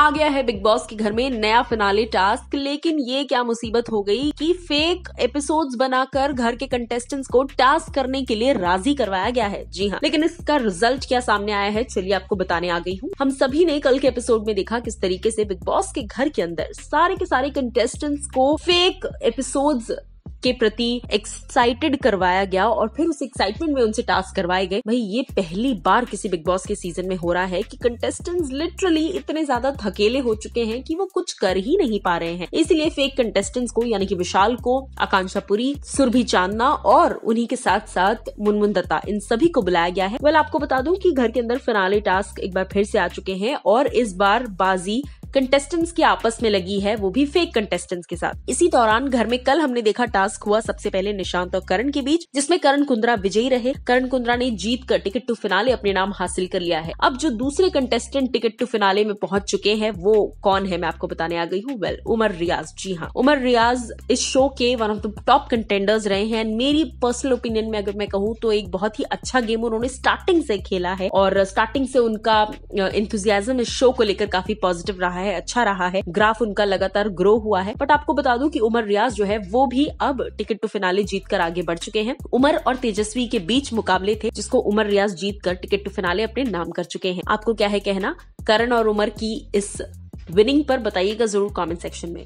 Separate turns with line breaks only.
आ गया है big boss के घर में नया फिनाले टास्क लेकिन ये क्या मुसीबत हो गई कि फेक एपिसोड्स बनाकर घर के कंटेस्टेंट्स को टास्क करने के लिए राजी करवाया गया है जी हाँ लेकिन इसका रिजल्ट क्या सामने आया है चलिए आपको बताने आ गई हूँ हम सभी ने कल के एपिसोड में देखा किस तरीके से बिग बॉस के घर के अंदर सारे के सारे कंटेस्टेंट्स को फेक एपिसोड के प्रति एक्साइटेड करवाया गया और फिर उस एक्साइटमेंट में उनसे टास्क करवाए गए भाई ये पहली बार किसी बिग बॉस के सीजन में हो रहा है कि कंटेस्टेंट्स लिटरली इतने ज्यादा थकेले हो चुके हैं कि वो कुछ कर ही नहीं पा रहे हैं इसलिए फेक कंटेस्टेंट्स को यानी कि विशाल को आकांक्षा पुरी सुरभि चांदना और उन्हीं के साथ साथ मुनमुन दत्ता इन सभी को बुलाया गया है वेल आपको बता दूं कि घर के अंदर फिनाले टास्क एक बार फिर से आ चुके हैं और इस बार बाजी कंटेस्टेंट्स की आपस में लगी है वो भी फेक कंटेस्टेंट्स के साथ इसी दौरान घर में कल हमने देखा टास्क हुआ सबसे पहले निशांत और करण के बीच जिसमें करण कुंद्रा विजयी रहे करण कुंद्रा ने जीत कर टिकट टू फिनाले अपने नाम हासिल कर लिया है अब जो दूसरे कंटेस्टेंट टिकट टू फिनाले में पहुंच चुके हैं वो कौन है मैं आपको बताने आ गई हूँ वेल उमर रियाज जी हाँ उमर रियाज इस शो के one of the top contenders रहे हैं मेरी पर्सनल ओपिनियन में अगर मैं कहूँ तो एक बहुत ही अच्छा गेम उन्होंने स्टार्टिंग से खेला है और स्टार्टिंग से उनका इंथुजियाजम uh, इस शो को लेकर काफी पॉजिटिव रहा है है अच्छा रहा है ग्राफ उनका लगातार ग्रो हुआ है बट आपको बता दूं कि उमर रियाज जो है वो भी अब टिकट टू फिनाले कर आगे बढ़ चुके हैं उमर और तेजस्वी के बीच मुकाबले थे जिसको उमर रियाज कर टिकट टू फिनाले अपने नाम कर चुके हैं आपको क्या है कहना करण और उमर की इस विनिंग पर बताइएगा जरूर कमेंट सेक्शन में